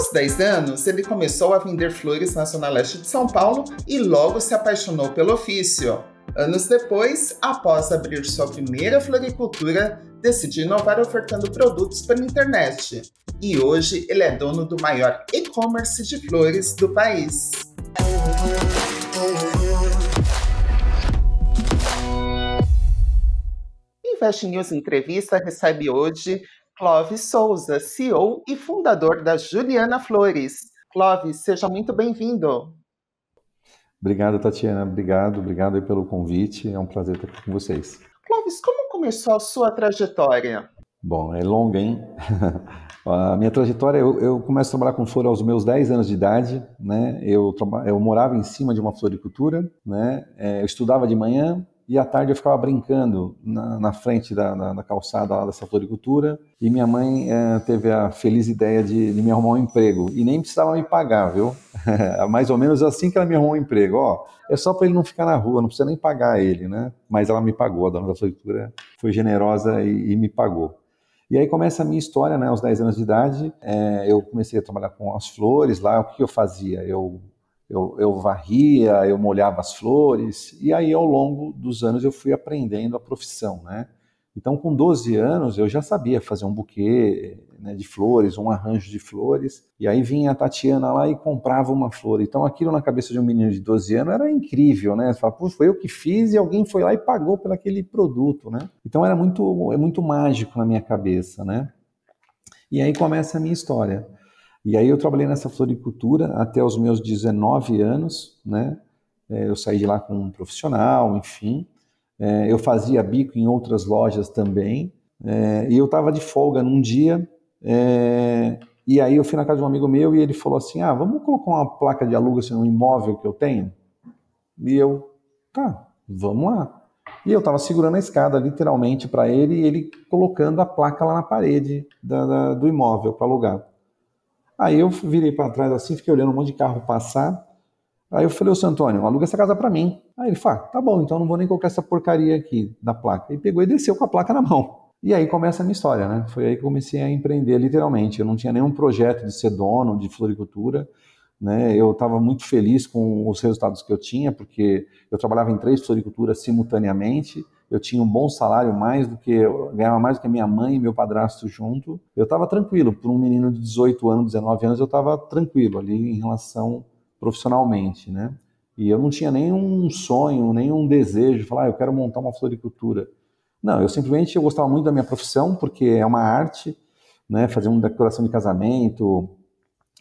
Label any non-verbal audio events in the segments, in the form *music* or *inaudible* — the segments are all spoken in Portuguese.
Aos 10 anos, ele começou a vender flores na zona leste de São Paulo e logo se apaixonou pelo ofício. Anos depois, após abrir sua primeira floricultura, decidiu inovar ofertando produtos pela internet. E hoje ele é dono do maior e-commerce de flores do país. E Fashion News Entrevista recebe hoje Clóvis Souza, CEO e fundador da Juliana Flores. Clóvis, seja muito bem-vindo. Obrigado, Tatiana. Obrigado, obrigado pelo convite. É um prazer estar aqui com vocês. Clóvis, como começou a sua trajetória? Bom, é longa, hein? *laughs* a minha trajetória, eu, eu, começo a trabalhar com flor aos meus 10 anos de idade, né? Eu, eu morava em cima de uma floricultura, né? É, eu estudava de manhã, e à tarde eu ficava brincando na, na frente da, calçada lá dessa floricultura e minha mãe é, teve a feliz ideia de, de, me arrumar um emprego e nem precisava me pagar, viu? *laughs* Mais ou menos assim que ela me arrumou um emprego, ó, é só para ele não ficar na rua, não precisa nem pagar ele, né? Mas ela me pagou, a dona da floricultura foi generosa e, e me pagou. E aí começa a minha história, né? Aos 10 anos de idade, é, eu comecei a trabalhar com as flores lá. O que eu fazia? Eu eu, eu varria, eu molhava as flores, e aí ao longo dos anos eu fui aprendendo a profissão, né? Então, com 12 anos, eu já sabia fazer um buquê né, de flores, um arranjo de flores. E aí vinha a Tatiana lá e comprava uma flor. Então, aquilo na cabeça de um menino de 12 anos era incrível, né? Você fala, Pô, foi eu que fiz e alguém foi lá e pagou por aquele produto, né? Então, era muito, é muito mágico na minha cabeça, né? E aí começa a minha história. E aí eu trabalhei nessa floricultura até os meus 19 anos, né? É, eu saí de lá com um profissional, enfim. É, eu fazia bico em outras lojas também. É, e eu estava de folga num dia. E aí eu fui na casa de um amigo meu e ele falou assim: Ah, vamos colocar uma placa de aluga assim, no imóvel que eu tenho? E eu, tá, vamos lá. E eu estava segurando a escada literalmente para ele e ele colocando a placa lá na parede da, da, do imóvel para alugar. Aí eu virei para trás assim, fiquei olhando um monte de carro passar. Aí eu falei, ô Antônio, aluga essa casa para mim. Aí ele fala: ah, tá bom, então não vou nem colocar essa porcaria aqui da placa. E pegou e desceu com a placa na mão. E aí começa a minha história, né? Foi aí que comecei a empreender literalmente. Eu não tinha nenhum projeto de ser dono de floricultura, né? Eu estava muito feliz com os resultados que eu tinha, porque eu trabalhava em três floriculturas simultaneamente eu tinha um bom salário, mais do que eu ganhava mais do que a minha mãe e meu padrasto junto. Eu estava tranquilo, para um menino de 18 anos, 19 anos, eu estava tranquilo ali em relação profissionalmente, né? E eu não tinha nenhum sonho, nenhum desejo de falar, ah, eu quero montar uma floricultura. Não, eu simplesmente eu gostava muito da minha profissão, porque é uma arte, né? Fazer uma decoração de casamento,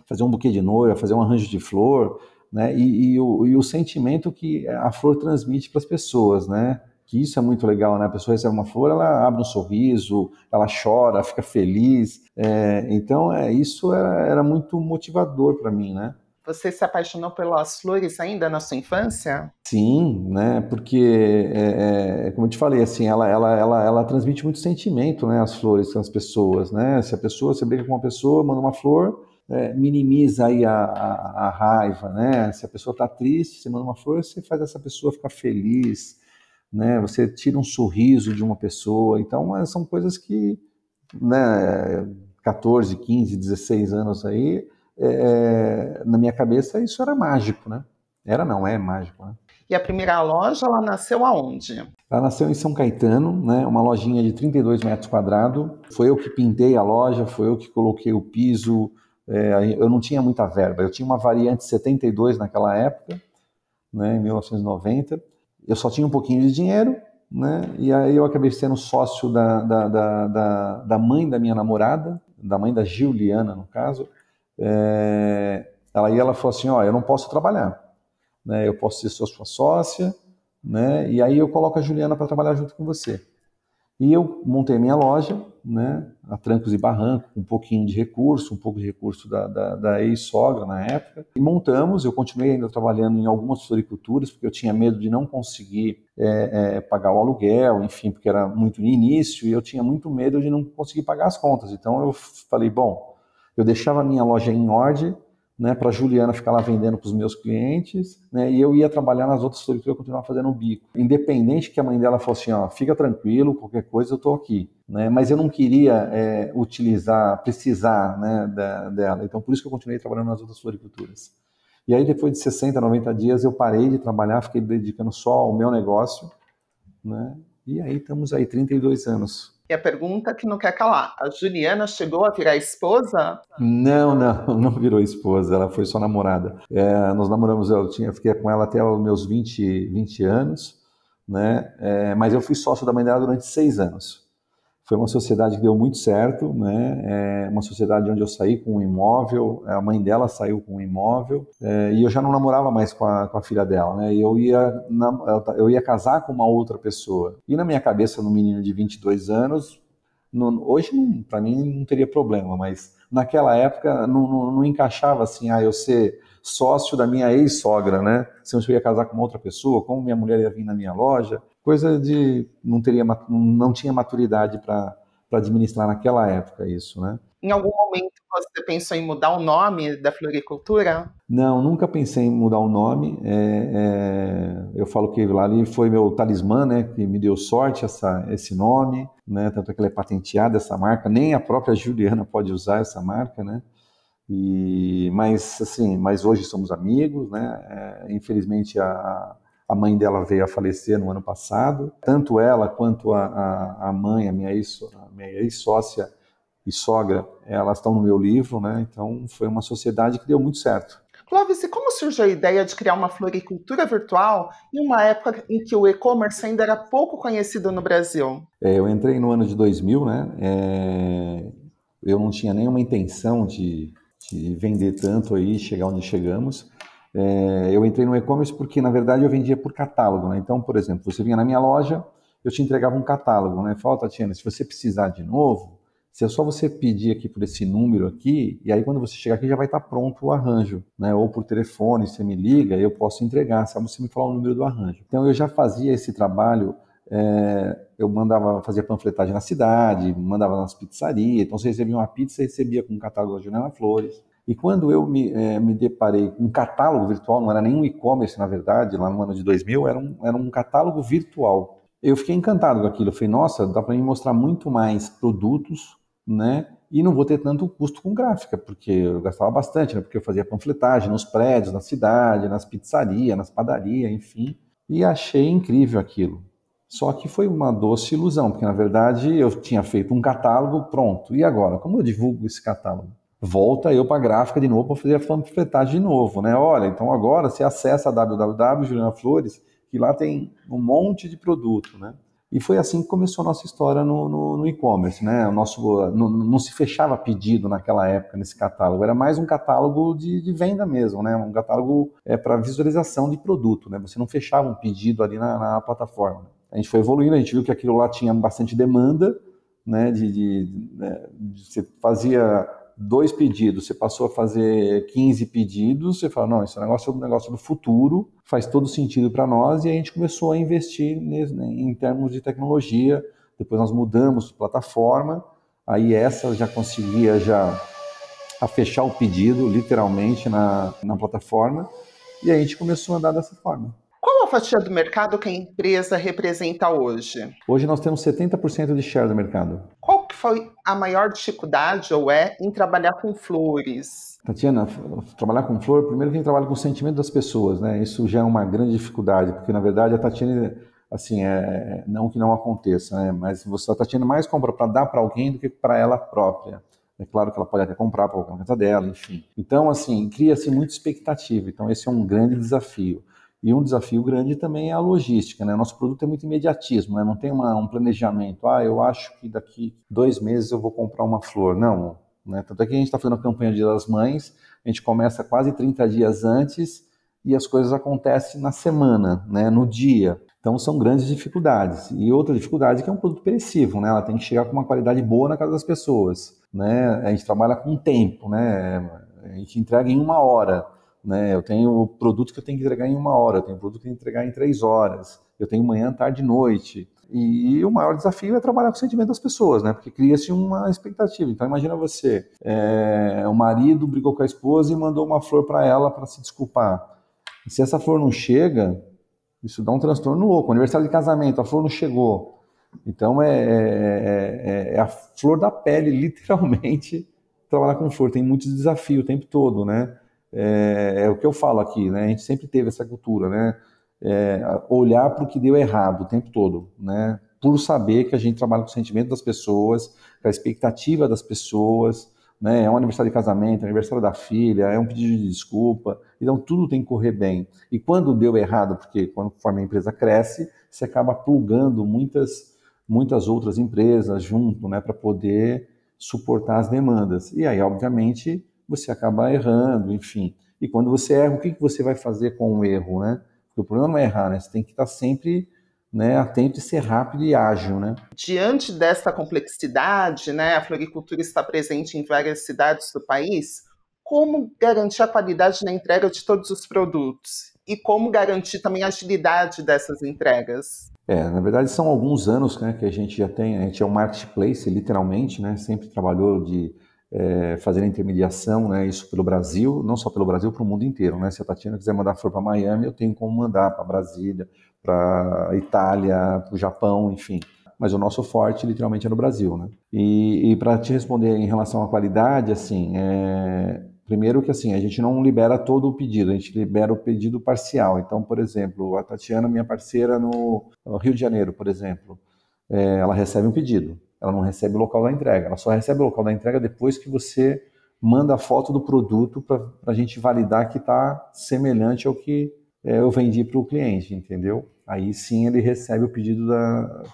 fazer um buquê de noiva, fazer um arranjo de flor, né? E, e, o, e o sentimento que a flor transmite para as pessoas, né? que isso é muito legal, né? A pessoa recebe uma flor, ela abre um sorriso, ela chora, fica feliz. É, então, é, isso era, era muito motivador para mim, né? Você se apaixonou pelas flores ainda na sua infância? Sim, né? Porque, é, é, é, como eu te falei, assim, ela, ela, ela, ela transmite muito sentimento, né? As flores, as pessoas, né? Se a pessoa, você briga com uma pessoa, manda uma flor, é, minimiza aí a, a, a, raiva, né? Se a pessoa está triste, você manda uma flor, você faz essa pessoa ficar feliz né? Você tira um sorriso de uma pessoa. Então, é, são coisas que, né, 14, 15, 16 anos aí, é, é, na minha cabeça isso era mágico, né? Era não, é mágico, né? E a primeira loja, ela nasceu aonde? Ela nasceu em São Caetano, né? Uma lojinha de 32 metros quadrados. Foi eu que pintei a loja, foi eu que coloquei o piso. É, eu não tinha muita verba. Eu tinha uma variante 72 naquela época, né? Em 1990 eu só tinha um pouquinho de dinheiro, né? E aí eu acabei sendo sócio da, da, da, da, mãe da minha namorada, da mãe da Giuliana, no caso. É, ela, e ela falou assim, ó, eu não posso trabalhar, né? Eu posso ser sua, sua sócia, né? E aí eu coloco a Juliana para trabalhar junto com você. E eu montei minha loja, né, a trancos e barranco, um pouquinho de recurso, um pouco de recurso da, da, da ex-sogra na época. E montamos, eu continuei ainda trabalhando em algumas floriculturas, porque eu tinha medo de não conseguir é, é, pagar o aluguel, enfim, porque era muito no início, e eu tinha muito medo de não conseguir pagar as contas. Então eu falei, bom, eu deixava a minha loja em ordem, né, para a Juliana ficar lá vendendo para os meus clientes, né, e eu ia trabalhar nas outras floriculturas, continuar fazendo o bico. Independente que a mãe dela fosse assim, ó, fica tranquilo, qualquer coisa eu estou aqui. Né, mas eu não queria é, utilizar, precisar né, da, dela, então por isso que eu continuei trabalhando nas outras floriculturas. E aí depois de 60, 90 dias eu parei de trabalhar, fiquei dedicando só ao meu negócio, né, e aí estamos aí, 32 anos e a pergunta que não quer calar: a Juliana chegou a virar esposa? Não, não, *laughs* não virou esposa, ela foi só namorada. É, nós namoramos, eu tinha, fiquei com ela até os meus 20, 20 anos, né? É, mas eu fui sócio da mãe dela durante seis anos. Foi uma sociedade que deu muito certo, né? É uma sociedade onde eu saí com um imóvel, é, a mãe dela saiu com um imóvel, é, e eu já não namorava mais com a, com a filha dela, né? E eu ia, eu ia casar com uma outra pessoa. E na minha cabeça, no menino de 22 anos, no, hoje para mim não teria problema, mas naquela época não, não, não, encaixava assim, ah, eu ser sócio da minha ex-sogra, né? Se eu ia casar com outra pessoa, como minha mulher ia vir na minha loja, coisa de não teria não tinha maturidade para administrar naquela época isso, né? Em algum momento você pensou em mudar o nome da floricultura? Não, nunca pensei em mudar o nome. É, é, eu falo que lá ali foi meu talismã, né? Que me deu sorte essa, esse nome, né? Tanto é que ela é patenteada, essa marca. Nem a própria Juliana pode usar essa marca, né? E, mas assim, mas hoje somos amigos, né? É, infelizmente a, a mãe dela veio a falecer no ano passado. Tanto ela quanto a, a, a mãe, a minha ex-sócia ex e sogra, elas estão no meu livro, né? Então foi uma sociedade que deu muito certo. Clóvis, e como surgiu a ideia de criar uma floricultura virtual em uma época em que o e-commerce ainda era pouco conhecido no Brasil? É, eu entrei no ano de 2000, né? É, eu não tinha nenhuma intenção de, de vender tanto aí, chegar onde chegamos. É, eu entrei no e-commerce porque, na verdade, eu vendia por catálogo. Né? Então, por exemplo, você vinha na minha loja, eu te entregava um catálogo. Né? Tatiana, se você precisar de novo, se é só você pedir aqui por esse número aqui, e aí quando você chegar aqui já vai estar tá pronto o arranjo. Né? Ou por telefone, você me liga, eu posso entregar, só você me falar o número do arranjo. Então, eu já fazia esse trabalho é, eu mandava fazer panfletagem na cidade, mandava nas pizzarias, então você recebia uma pizza e recebia com um catálogo da Janela Flores. E quando eu me, é, me deparei com um catálogo virtual, não era nenhum e-commerce, na verdade, lá no ano de 2000, era um, era um catálogo virtual. Eu fiquei encantado com aquilo. Eu falei, nossa, dá para me mostrar muito mais produtos, né? E não vou ter tanto custo com gráfica, porque eu gastava bastante, né? Porque eu fazia panfletagem nos prédios, na cidade, nas pizzarias, nas padarias, enfim. E achei incrível aquilo. Só que foi uma doce ilusão, porque na verdade eu tinha feito um catálogo pronto. E agora? Como eu divulgo esse catálogo? volta eu para a gráfica de novo para fazer a panfletagem de novo, né? Olha, então agora você acessa a www.julianaflores, que lá tem um monte de produto, né? E foi assim que começou a nossa história no, no, no e-commerce, né? O nosso, não se fechava pedido naquela época nesse catálogo, era mais um catálogo de, de venda mesmo, né? Um catálogo é, para visualização de produto, né? Você não fechava um pedido ali na, na plataforma. A gente foi evoluindo, a gente viu que aquilo lá tinha bastante demanda, né? de, de, de né? você fazia dois pedidos, você passou a fazer 15 pedidos, você fala, não, esse negócio é um negócio do futuro, faz todo sentido para nós, e a gente começou a investir né, em termos de tecnologia, depois nós mudamos de plataforma, aí essa já conseguia já a fechar o pedido, literalmente, na, na plataforma, e a gente começou a andar dessa forma. Qual a fatia do mercado que a empresa representa hoje? Hoje nós temos 70% de share do mercado. Qual foi a maior dificuldade, ou é, em trabalhar com flores? Tatiana, trabalhar com flor, primeiro quem trabalha com o sentimento das pessoas, né? Isso já é uma grande dificuldade, porque na verdade a Tatiana, assim, é, não que não aconteça, né? Mas você, a Tatiana mais compra para dar para alguém do que para ela própria. É claro que ela pode até comprar para alguma coisa dela, enfim. Então, assim, cria-se muita expectativa. Então, esse é um grande desafio. E um desafio grande também é a logística, né? Nosso produto é muito imediatismo, né? Não tem uma, um planejamento. Ah, eu acho que daqui dois meses eu vou comprar uma flor. Não, né? Tanto é que a gente está fazendo a campanha Dia das Mães, a gente começa quase 30 dias antes e as coisas acontecem na semana, né? No dia. Então são grandes dificuldades. E outra dificuldade é que é um produto perecível, né? Ela tem que chegar com uma qualidade boa na casa das pessoas, né? A gente trabalha com tempo, né? A gente entrega em uma hora né? Eu tenho produto que eu tenho que entregar em uma hora, eu tenho produto que eu tenho que entregar em três horas, eu tenho manhã, tarde e noite. E o maior desafio é trabalhar com o sentimento das pessoas, né? Porque cria-se uma expectativa. Então imagina você, é, o marido brigou com a esposa e mandou uma flor para ela para se desculpar. E se essa flor não chega, isso dá um transtorno louco. Aniversário de casamento, a flor não chegou. Então é, é, é, é, é a flor da pele, *laughs* literalmente, trabalhar com flor. Tem muito desafio o tempo todo, né? é, é, o que eu falo aqui, né? A gente sempre teve essa cultura, né? É, olhar para o que deu errado o tempo todo, né? Por saber que a gente trabalha com o sentimento das pessoas, com a expectativa das pessoas, né? É um aniversário de casamento, é um aniversário da filha, é um pedido de desculpa. Então tudo tem que correr bem. E quando deu errado, porque conforme a empresa cresce, você acaba plugando muitas muitas outras empresas junto, né, para poder suportar as demandas. E aí, obviamente, você acabar errando, enfim. E quando você erra, o que, que você vai fazer com o erro, né? Porque o problema não é errar, né? Você tem que estar sempre né, atento e ser rápido e ágil, né? Diante dessa complexidade, né, a floricultura está presente em várias cidades do país, como garantir a qualidade na entrega de todos os produtos? E como garantir também a agilidade dessas entregas? É, na verdade são alguns anos né, que a gente já tem, a gente é um marketplace, literalmente, né? Sempre trabalhou de é, fazer intermediação, né, isso pelo Brasil, não só pelo Brasil, para o mundo inteiro. Né? Se a Tatiana quiser mandar flor para Miami, eu tenho como mandar para Brasília, para Itália, para o Japão, enfim. Mas o nosso forte, literalmente, é no Brasil. Né? E, e para te responder em relação à qualidade, assim, é, primeiro que assim, a gente não libera todo o pedido, a gente libera o pedido parcial. Então, por exemplo, a Tatiana, minha parceira no Rio de Janeiro, por exemplo, é, ela recebe um pedido ela não recebe o local da entrega. Ela só recebe o local da entrega depois que você manda a foto do produto para a gente validar que está semelhante ao que é, eu vendi para o cliente, entendeu? Aí sim ele recebe o pedido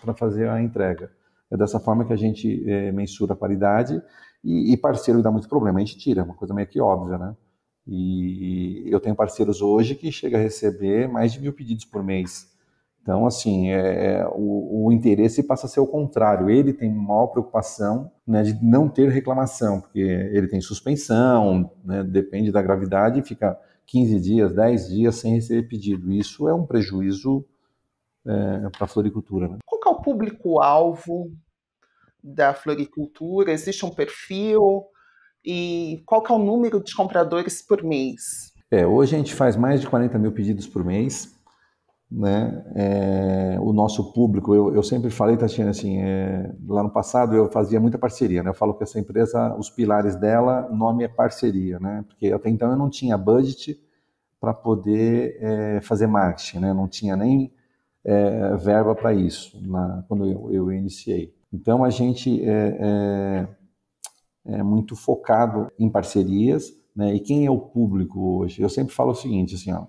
para fazer a entrega. É dessa forma que a gente é, mensura a qualidade e, e parceiro dá muito problema, a gente tira, é uma coisa meio que óbvia, né? E eu tenho parceiros hoje que chega a receber mais de mil pedidos por mês então, assim, é, é, o, o, interesse passa a ser o contrário. Ele tem maior preocupação né, de não ter reclamação, porque ele tem suspensão, né, depende da gravidade, fica 15 dias, 10 dias sem receber pedido. Isso é um prejuízo é, para a floricultura. Né? Qual é o público-alvo da floricultura? Existe um perfil? E qual é o número de compradores por mês? É, hoje a gente faz mais de 40 mil pedidos por mês né? É, o nosso público, eu, eu sempre falei, Tatiana, assim, é, lá no passado eu fazia muita parceria, né? Eu falo que essa empresa, os pilares dela, o nome é parceria, né? Porque até então eu não tinha budget para poder é, fazer marketing, né? Não tinha nem é, verba para isso na, quando eu, eu iniciei. Então a gente é, é, é, muito focado em parcerias, né? E quem é o público hoje? Eu sempre falo o seguinte, assim, ó,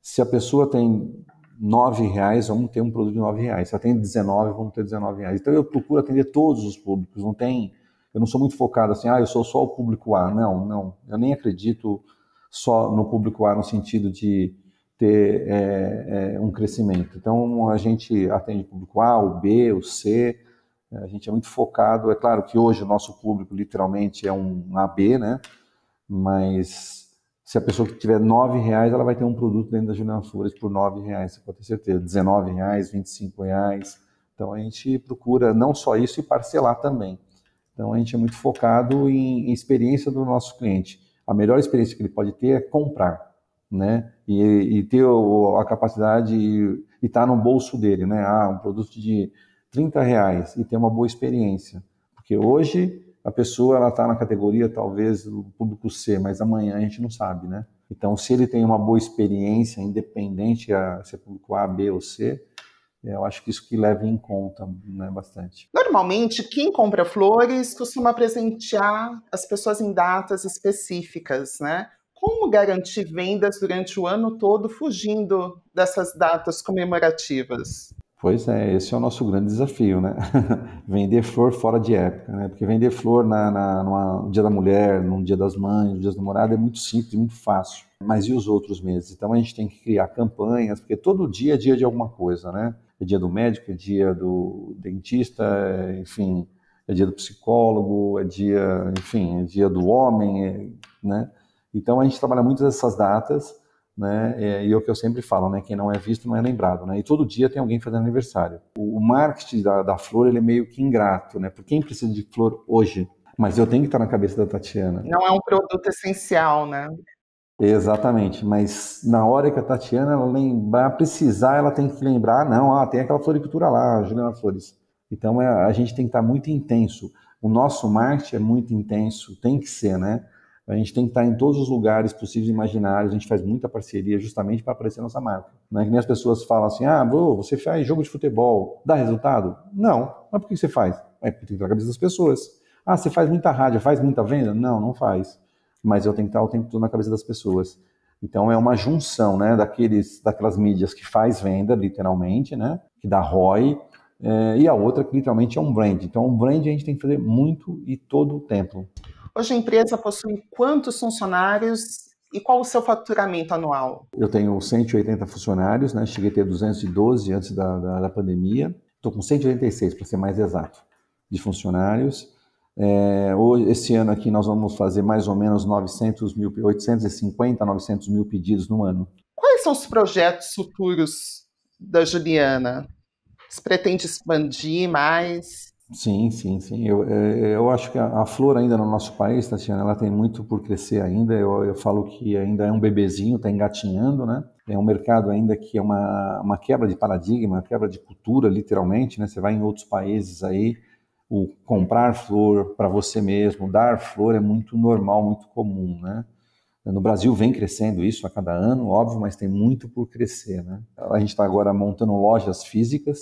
se a pessoa tem nove reais, vamos ter um produto de nove reais. Se atende 19, vamos ter 19 reais. Então eu procuro atender todos os públicos, não tem... Eu não sou muito focado assim, ah, eu sou só o público A. Não, não. Eu nem acredito só no público A no sentido de ter é, é, um crescimento. Então a gente atende o público A, o B, o C. A gente é muito focado. É claro que hoje o nosso público literalmente é um AB, né? Mas se a pessoa que tiver nove reais, ela vai ter um produto dentro da Juliana Flores por nove reais, você pode ter certeza. Dezenove reais, vinte e cinco reais. Então a gente procura não só isso e parcelar também. Então a gente é muito focado em, experiência do nosso cliente. A melhor experiência que ele pode ter é comprar, né? E, e ter a capacidade e estar tá no bolso dele, né? Ah, um produto de trinta reais e ter uma boa experiência. Porque hoje a pessoa ela está na categoria talvez do público C, mas amanhã a gente não sabe, né? Então, se ele tem uma boa experiência, independente a, se é público A, B ou C, é, eu acho que isso que leva em conta né, bastante. Normalmente, quem compra flores costuma presentear as pessoas em datas específicas, né? Como garantir vendas durante o ano todo fugindo dessas datas comemorativas? Pois é, esse é o nosso grande desafio, né? *laughs* vender flor fora de época, né? Porque vender flor na, na, numa, no Dia da Mulher, no Dia das Mães, no Dia do Namorado é muito simples, muito fácil. Mas e os outros meses? Então a gente tem que criar campanhas, porque todo dia é dia de alguma coisa, né? É dia do médico, é dia do dentista, é, enfim, é dia do psicólogo, é dia, enfim, é dia do homem, é, né? Então a gente trabalha muito essas datas né? É, e é o que eu sempre falo, né? Quem não é visto não é lembrado, né? E todo dia tem alguém fazendo aniversário. O, marketing da, da, flor ele é meio que ingrato, né? Porque quem precisa de flor hoje? Mas eu tenho que estar na cabeça da Tatiana. Não é um produto essencial, né? Exatamente, mas na hora que a Tatiana lembrar, precisar, ela tem que lembrar, ah, não, ah, tem aquela floricultura lá, a Juliana Flores. Então é, a gente tem que estar muito intenso. O nosso marketing é muito intenso, tem que ser, né? a gente tem que estar em todos os lugares possíveis e imaginários. A gente faz muita parceria justamente para aparecer nossa marca. Né? Que nem as pessoas falam assim: ah, bro, você faz jogo de futebol, dá resultado? Não. Mas por que você faz? É porque tem que estar na cabeça das pessoas. Ah, você faz muita rádio, faz muita venda? Não, não faz. Mas eu tenho que estar o tempo todo na cabeça das pessoas. Então é uma junção, né, daqueles, daquelas mídias que faz venda, literalmente, né, que dá ROI, é, e a outra que literalmente é um brand. Então um brand a gente tem que fazer muito e todo o tempo. Hoje a empresa possui quantos funcionários e qual o seu faturamento anual? Eu tenho 180 funcionários, né? cheguei a ter 212 antes da, da, da pandemia. Estou com 186, para ser mais exato, de funcionários. É, hoje, esse ano aqui nós vamos fazer mais ou menos 900 mil, 850, 900 mil pedidos no ano. Quais são os projetos futuros da Juliana? Você pretende expandir mais? Sim, sim, sim. Eu, é, eu acho que a, flor ainda no nosso país, Tatiana, ela tem muito por crescer ainda. Eu, eu falo que ainda é um bebezinho, está engatinhando, né? É um mercado ainda que é uma, uma quebra de paradigma, uma quebra de cultura, literalmente, né? Você vai em outros países aí, o comprar flor para você mesmo, dar flor é muito normal, muito comum, né? No Brasil vem crescendo isso a cada ano, óbvio, mas tem muito por crescer, né? A gente está agora montando lojas físicas,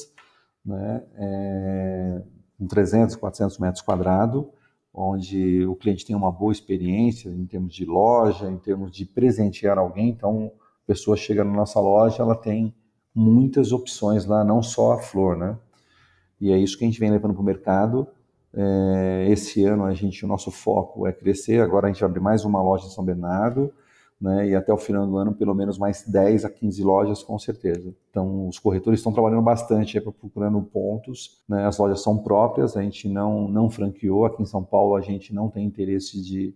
né? É com 300, 400 metros quadrados, onde o cliente tem uma boa experiência em termos de loja, em termos de presentear alguém. Então, a pessoa chega na nossa loja, ela tem muitas opções lá, não só a flor, né? E é isso que a gente vem levando para o mercado. É, esse ano a gente, o nosso foco é crescer. Agora a gente abre mais uma loja em São Bernardo né? E até o final do ano, pelo menos mais 10 a 15 lojas, com certeza. Então, os corretores estão trabalhando bastante é, procurando pontos. Né? As lojas são próprias, a gente não, não franqueou. Aqui em São Paulo, a gente não tem interesse de,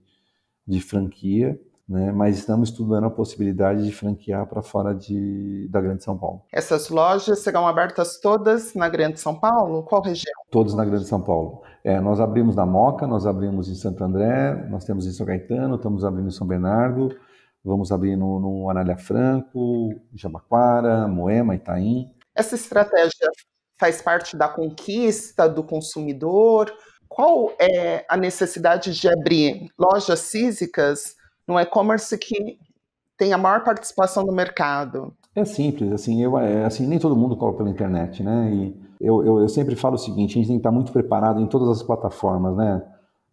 de franquia. Né? Mas estamos estudando a possibilidade de franquear para fora de, da Grande São Paulo. Essas lojas serão abertas todas na Grande São Paulo? Qual região? Todas na Grande São Paulo. É, nós abrimos na Moca, nós abrimos em Santo André, nós temos em São Caetano, estamos abrindo em São Bernardo, Vamos abrir no, no Anália Franco, Jabaquara, Moema, Itaim. Essa estratégia faz parte da conquista do consumidor? Qual é a necessidade de abrir lojas físicas no e-commerce que tem a maior participação no mercado? É simples, assim, eu, é, assim nem todo mundo compra pela internet, né? E eu, eu, eu sempre falo o seguinte, a gente tem que estar muito preparado em todas as plataformas, né?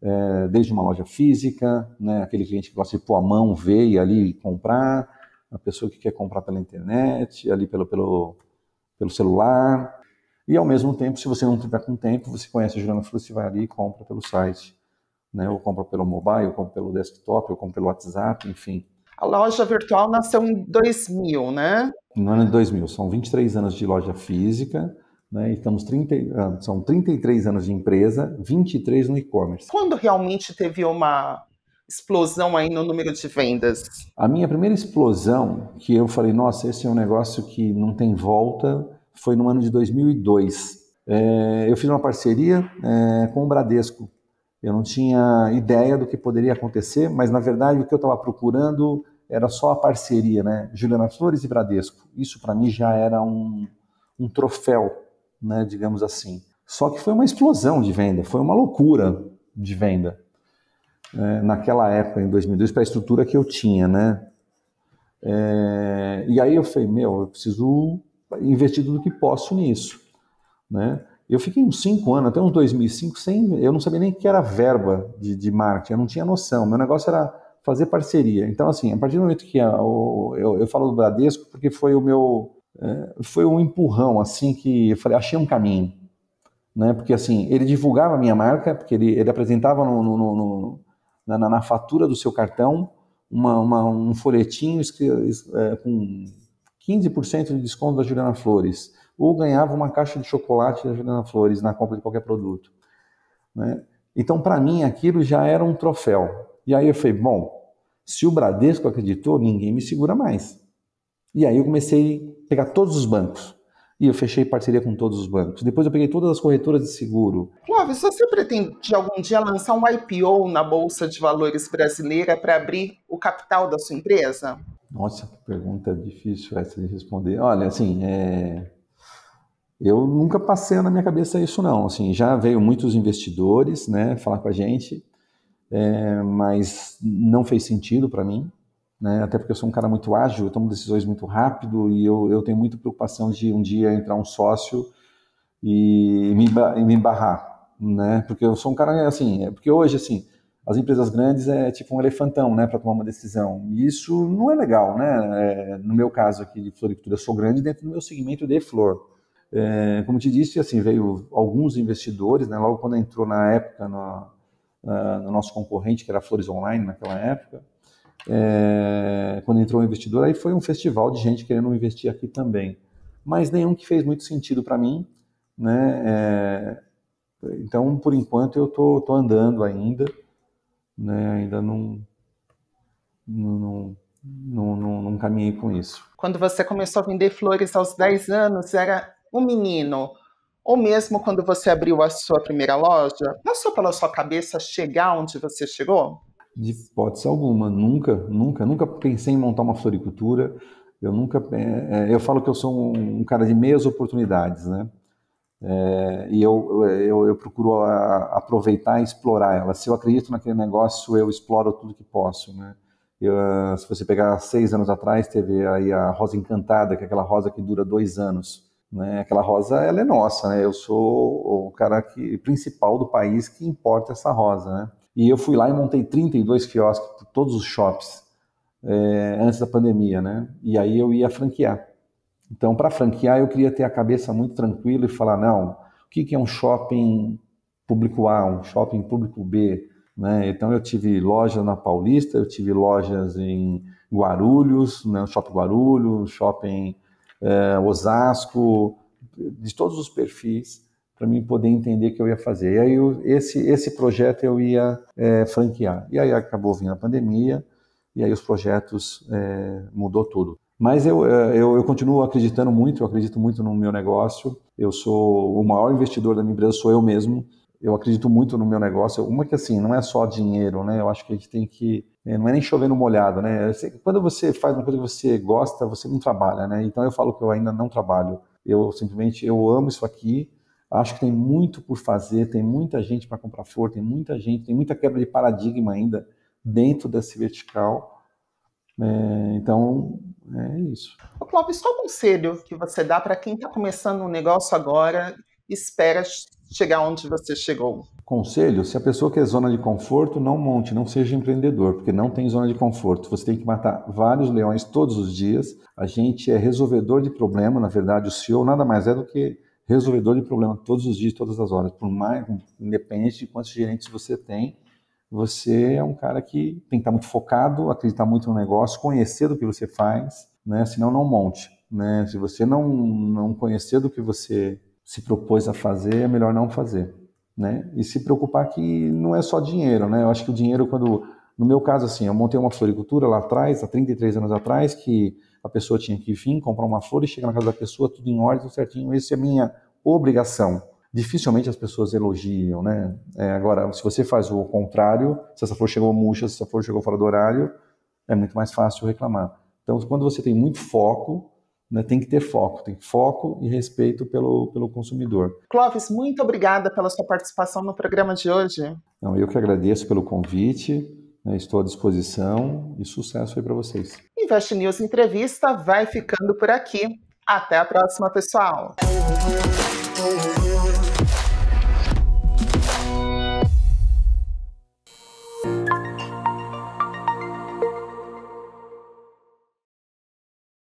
é, desde uma loja física, né, aquele cliente que gosta de pôr a mão, ver e ali comprar, a pessoa que quer comprar pela internet, ali pelo, pelo, pelo celular. E ao mesmo tempo, se você não tiver com tempo, você conhece o Juliano Flux e vai ali e compra pelo site. Né? Ou compra pelo mobile, ou compra pelo desktop, ou compra pelo WhatsApp, enfim. A loja virtual nasceu em 2000, né? No ano de 2000, são 23 anos de loja física né? Estamos 30, ah, são 33 anos de empresa, 23 no e-commerce. Quando realmente teve uma explosão aí no número de vendas? A minha primeira explosão, que eu falei, nossa, esse é um negócio que não tem volta, foi no ano de 2002. É, eu fiz uma parceria é, com o Bradesco. Eu não tinha ideia do que poderia acontecer, mas na verdade o que eu estava procurando era só a parceria, né? Juliana Flores e Bradesco. Isso para mim já era um, um troféu né, digamos assim. Só que foi uma explosão de venda, foi uma loucura de venda. Né, naquela época, em 2002, para a estrutura que eu tinha, né? É, e aí eu falei, meu, eu preciso investir tudo que posso nisso, né? Eu fiquei uns 5 anos, até uns 2005, sem, eu não sabia nem o que era verba de, de marketing, eu não tinha noção. Meu negócio era fazer parceria. Então, assim, a partir do momento que eu, eu falo do Bradesco, porque foi o meu é, foi um empurrão, assim, que eu falei, achei um caminho. Né? Porque, assim, ele divulgava a minha marca, porque ele, ele apresentava no, no, no, na, na, fatura do seu cartão uma, uma, um folhetinho é, com 15% de desconto da Juliana Flores. Ou ganhava uma caixa de chocolate da Juliana Flores na compra de qualquer produto. Né? Então, para mim, aquilo já era um troféu. E aí eu falei, bom, se o Bradesco acreditou, ninguém me segura mais. E aí eu comecei a pegar todos os bancos. E eu fechei parceria com todos os bancos. Depois eu peguei todas as corretoras de seguro. Clóvis, você pretende algum dia lançar um IPO na Bolsa de Valores brasileira para abrir o capital da sua empresa? Nossa, que pergunta difícil essa de responder. Olha, assim, é... eu nunca passei na minha cabeça isso não. Assim, já veio muitos investidores, né, falar com a gente, é... mas não fez sentido para mim né? Até porque eu sou um cara muito ágil, eu tomo decisões muito rápido e eu, eu tenho muita preocupação de um dia entrar um sócio e me, e me né? Porque eu sou um cara assim, é porque hoje assim as empresas grandes é tipo um elefantão, né, para tomar uma decisão. E isso não é legal, né? É, no meu caso aqui de floricultura, eu sou grande dentro do meu segmento de flor. É, como te disse, assim veio alguns investidores, né? Logo quando entrou na época no, ah, no nosso concorrente que era Flores Online naquela época, é, quando entrou o um investidor, aí foi um festival de gente querendo investir aqui também. Mas nenhum que fez muito sentido para mim, né? É, então, por enquanto, eu tô, tô andando ainda, né? Ainda não, não, não, não, não caminhei com isso. Quando você começou a vender flores aos 10 anos, era um menino ou mesmo quando você abriu a sua primeira loja, passou pela sua cabeça chegar onde você chegou? de hipótese alguma. Nunca, nunca, nunca pensei em montar uma floricultura. Eu nunca, é, é, eu falo que eu sou um, um cara de meias oportunidades, né? É, e eu, eu, eu procuro a, aproveitar e explorar ela. Se eu acredito naquele negócio, eu exploro tudo que posso, né? Eu, ah, se você pegar seis anos atrás, teve aí a rosa encantada, que é aquela rosa que dura dois anos. Né? Aquela rosa, ela é nossa, né? Eu sou o cara que, principal do país que importa essa rosa, né? E eu fui lá e montei 32 quiosques por todos os shops é, antes da pandemia, né? E aí eu ia franquear. Então, para franquear, eu queria ter a cabeça muito tranquila e falar: não, o que, que é um shopping público A, um shopping público B? Né? Então, eu tive loja na Paulista, eu tive lojas em Guarulhos, né? shopping Guarulhos, shopping é, Osasco, de todos os perfis para mim poder entender o que eu ia fazer. E aí eu, esse, esse projeto eu ia é, franquear. E aí acabou vindo a pandemia, e aí os projetos é, mudou tudo. Mas eu, é, eu, eu, continuo acreditando muito, eu acredito muito no meu negócio. Eu sou o maior investidor da minha empresa, sou eu mesmo. Eu acredito muito no meu negócio. Uma que assim, não é só dinheiro, né? Eu acho que a gente tem que. É, não é nem chover no molhado, né? É, quando você faz uma coisa que você gosta, você não trabalha, né? Então eu falo que eu ainda não trabalho. Eu simplesmente eu amo isso aqui Acho que tem muito por fazer, tem muita gente para comprar flor, tem muita gente, tem muita quebra de paradigma ainda dentro desse vertical. É, então, é isso. Ô, Clóvis, qual conselho que você dá para quem está começando um negócio agora e espera chegar onde você chegou? Conselho: se a pessoa quer é zona de conforto, não monte, não seja empreendedor, porque não tem zona de conforto. Você tem que matar vários leões todos os dias. A gente é resolvedor de problema, na verdade, o CEO nada mais é do que resolvedor de problema todos os dias, todas as horas. Por mais, independente de quantos gerentes você tem, você é um cara que tem que estar muito focado, acreditar muito no negócio, conhecer do que você faz, né? Senão não monte, né? Se você não não conhecer do que você se propôs a fazer, é melhor não fazer, né? E se preocupar que não é só dinheiro, né? Eu acho que o dinheiro quando no meu caso assim, eu montei uma floricultura lá atrás, há 33 anos atrás, que a pessoa tinha que vir, comprar uma flor e chegar na casa da pessoa, tudo em ordem, tudo certinho. Essa é a minha obrigação. Dificilmente as pessoas elogiam, né? É, agora, se você faz o contrário, se essa flor chegou murcha, se essa flor chegou fora do horário, é muito mais fácil reclamar. Então, quando você tem muito foco, né, tem que ter foco, tem foco e respeito pelo, pelo consumidor. Clóvis, muito obrigada pela sua participação no programa de hoje. Não, eu que agradeço pelo convite. Né? Estou à disposição e sucesso aí para vocês. Invest News Entrevista vai ficando por aqui. Até a próxima, pessoal.